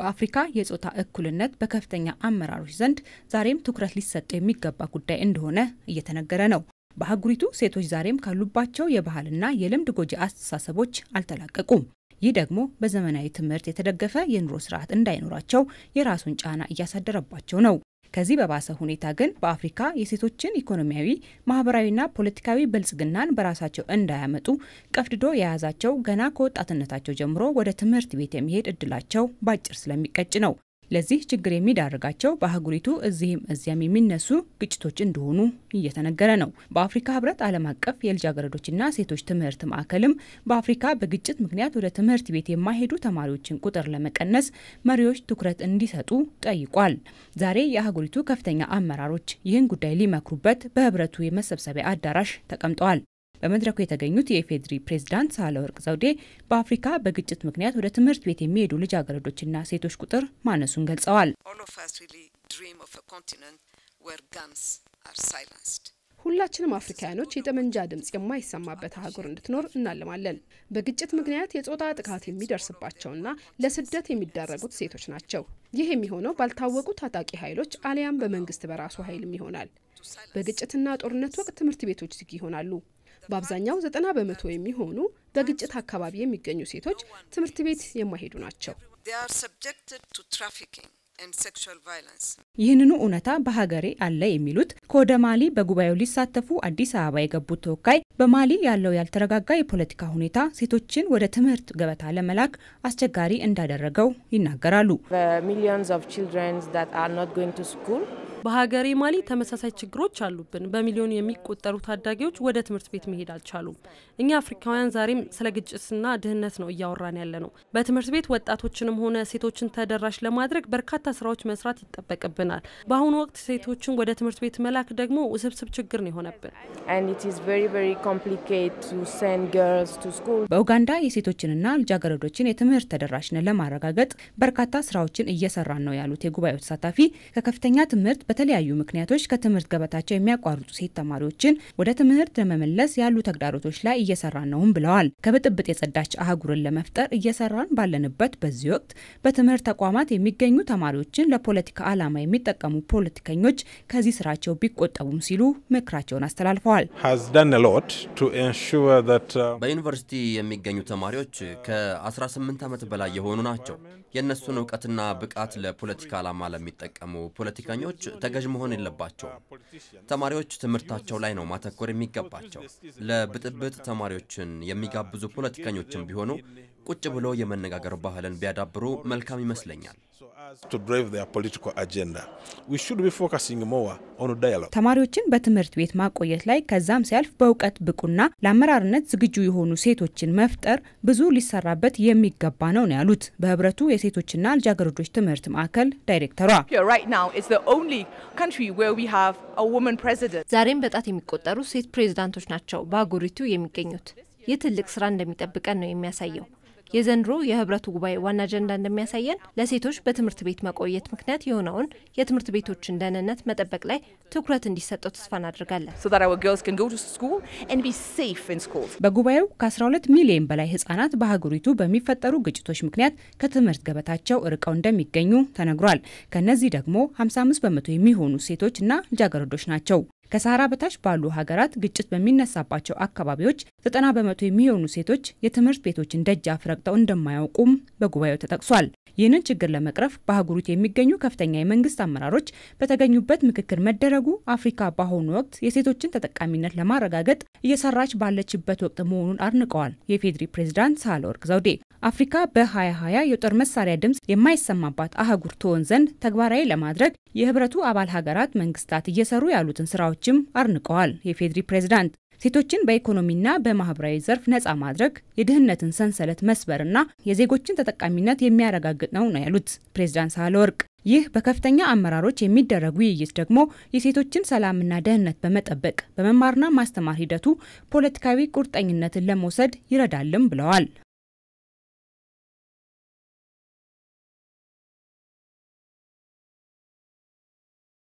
በአፍሪካ የጾታ እኩልነት በከፍተኛ አመራሮች ዘንድ ዛሬም ትኩረት ሊሰጠው የሚገባ ጉዳይ እንደሆነ እየተነገረ ነው። በአህጉሪቱ ሴቶች ዛሬም ካሉባቸው የባህልና የልምድ ጎጂ አስተሳሰቦች አልተላቀቁም። ይህ ደግሞ በዘመናዊ ትምህርት የተደገፈ የኑሮ ስርዓት እንዳይኖራቸው የራሱን ጫና እያሳደረባቸው ነው። ከዚህ በባሰ ሁኔታ ግን በአፍሪካ የሴቶችን ኢኮኖሚያዊ፣ ማህበራዊና ፖለቲካዊ ብልጽግናን በራሳቸው እንዳያመጡ ቀፍድዶ የያዛቸው ገና ከወጣትነታቸው ጀምሮ ወደ ትምህርት ቤት የሚሄድ እድላቸው ባጭር ስለሚቀጭ ነው። ለዚህ ችግር የሚዳርጋቸው በአህጉሪቱ እዚህም እዚያም የሚነሱ ግጭቶች እንደሆኑ እየተነገረ ነው። በአፍሪካ ህብረት ዓለም አቀፍ የልጃገረዶችና ሴቶች ትምህርት ማዕከልም በአፍሪካ በግጭት ምክንያት ወደ ትምህርት ቤት የማይሄዱ ተማሪዎችን ቁጥር ለመቀነስ መሪዎች ትኩረት እንዲሰጡ ጠይቋል። ዛሬ የአህጉሪቱ ከፍተኛ አመራሮች ይህን ጉዳይ ሊመክሩበት በህብረቱ የመሰብሰቢያ አዳራሽ ተቀምጠዋል። በመድረኩ የተገኙት የኢፌዴሪ ፕሬዝዳንት ሳህለወርቅ ዘውዴ በአፍሪካ በግጭት ምክንያት ወደ ትምህርት ቤት የሚሄዱ ልጃገረዶችና ሴቶች ቁጥር ማነሱን ገልጸዋል። ሁላችንም አፍሪካውያኖች የጠመንጃ ድምጽ የማይሰማበት አህጉር እንድትኖር እናልማለን። በግጭት ምክንያት የጾታ ጥቃት የሚደርስባቸውና ለስደት የሚዳረጉት ሴቶች ናቸው። ይህ የሚሆነው ባልታወቁ ታጣቂ ኃይሎች አሊያም በመንግስት በራሱ ኃይልም ይሆናል። በግጭትና ጦርነት ወቅት ትምህርት ቤቶች ዝግ ይሆናሉ። በአብዛኛው ዘጠና በመቶ የሚሆኑ በግጭት አካባቢ የሚገኙ ሴቶች ትምህርት ቤት የማይሄዱ ናቸው። ይህንኑ እውነታ በሀገሬ አለ የሚሉት ከወደ ማሊ በጉባኤው ሊሳተፉ አዲስ አበባ የገቡት ተወካይ በማሊ ያለው ያልተረጋጋ የፖለቲካ ሁኔታ ሴቶችን ወደ ትምህርት ገበታ ለመላክ አስቸጋሪ እንዳደረገው ይናገራሉ። በሀገሬ ማሊ ተመሳሳይ ችግሮች አሉብን። በሚሊዮን የሚቆጠሩ ታዳጊዎች ወደ ትምህርት ቤት መሄድ አልቻሉም። እኛ አፍሪካውያን ዛሬም ስለ ግጭትና ድህነት ነው እያወራን ያለ ነው። በትምህርት ቤት ወጣቶችንም ሆነ ሴቶችን ተደራሽ ለማድረግ በርካታ ስራዎች መስራት ይጠበቅብናል። በአሁኑ ወቅት ሴቶችን ወደ ትምህርት ቤት መላክ ደግሞ ውስብስብ ችግር ነው የሆነብን። በኡጋንዳ የሴቶችንና ልጃገረዶችን የትምህርት ተደራሽነት ለማረጋገጥ በርካታ ስራዎችን እየሰራን ነው ያሉት የጉባኤው ተሳታፊ ከከፍተኛ ትምህርት በተለያዩ ምክንያቶች ከትምህርት ገበታቸው የሚያቋርጡ ሴት ተማሪዎችን ወደ ትምህርት ለመመለስ ያሉ ተግዳሮቶች ላይ እየሰራን ነውም ብለዋል። ከብጥብጥ የጸዳች አህጉርን ለመፍጠር እየሰራን ባለንበት በዚህ ወቅት በትምህርት ተቋማት የሚገኙ ተማሪዎችን ለፖለቲካ ዓላማ የሚጠቀሙ ፖለቲከኞች ከዚህ ስራቸው ቢቆጠቡም ሲሉ ምክራቸውን አስተላልፈዋል። uh, በዩኒቨርሲቲ የሚገኙ ተማሪዎች ከ18 ዓመት በላይ የሆኑ ናቸው። የእነሱን እውቀትና ብቃት ለፖለቲካ ዓላማ ለሚጠቀሙ ፖለቲከኞች ተገዥ መሆን የለባቸውም። ተማሪዎች ትምህርታቸው ላይ ነው ማተኮር የሚገባቸው። ለብጥብጥ ተማሪዎችን የሚጋብዙ ፖለቲከኞችም ቢሆኑ ቁጭ ብሎ የመነጋገር ባህልን ቢያዳብሩ መልካም ይመስለኛል። ተማሪዎችን በትምህርት ቤት ማቆየት ላይ ከዛም ሲያልፍ በእውቀት ብቁና ለአመራርነት ዝግጁ የሆኑ ሴቶችን መፍጠር ብዙ ሊሰራበት የሚገባ ነው ነው ያሉት በህብረቱ የሴቶችና ልጃገረዶች ትምህርት ማዕከል ዳይሬክተሯ። ዛሬም በጣት የሚቆጠሩ ሴት ፕሬዚዳንቶች ናቸው በአህጉሪቱ የሚገኙት። ይህ ትልቅ ስራ እንደሚጠብቀን ነው የሚያሳየው። የዘንድሮ የህብረቱ ጉባኤ ዋና አጀንዳ እንደሚያሳየን ለሴቶች በትምህርት ቤት መቆየት ምክንያት የሆነውን የትምህርት ቤቶችን ደህንነት መጠበቅ ላይ ትኩረት እንዲሰጠው ተስፋ እናደርጋለን። በጉባኤው ከ12 ሚሊዮን በላይ ህጻናት በሀገሪቱ በሚፈጠሩ ግጭቶች ምክንያት ከትምህርት ገበታቸው እርቀው እንደሚገኙ ተነግሯል። ከነዚህ ደግሞ 55 በመቶ የሚሆኑ ሴቶች እና ልጃገረዶች ናቸው። ከሰሃራ በታች ባሉ ሀገራት ግጭት በሚነሳባቸው አካባቢዎች ዘጠና በመቶ የሚሆኑ ሴቶች የትምህርት ቤቶችን ደጃፍ ረግጠው እንደማያውቁም በጉባኤው ተጠቅሷል። ይህንን ችግር ለመቅረፍ በአህጉሪቱ የሚገኙ ከፍተኛ የመንግስት አመራሮች በተገኙበት ምክክር መደረጉ አፍሪካ በአሁኑ ወቅት የሴቶችን ተጠቃሚነት ለማረጋገጥ እየሰራች ባለችበት ወቅት መሆኑን አድንቀዋል። የፌዴሪ ፕሬዚዳንት ሳህለወርቅ ዘውዴ አፍሪካ በ2020 የጦር መሳሪያ ድምፅ የማይሰማባት አህጉር ትሆን ዘንድ ተግባራዊ ለማድረግ የህብረቱ አባል ሀገራት መንግስታት እየሰሩ ያሉትን ስራዎች ሁኔታዎችም አርንቀዋል። የፌድሪ ፕሬዝዳንት ሴቶችን በኢኮኖሚና በማህበራዊ ዘርፍ ነጻ ማድረግ የድህነትን ሰንሰለት መስበርና የዜጎችን ተጠቃሚነት የሚያረጋግጥ ነው ነው ያሉት ፕሬዝዳንት ሳህለወርቅ። ይህ በከፍተኛ አመራሮች የሚደረግ ውይይት ደግሞ የሴቶችን ሰላምና ደህንነት በመጠበቅ በመማርና ማስተማር ሂደቱ ፖለቲካዊ ቁርጠኝነትን ለመውሰድ ይረዳልም ብለዋል።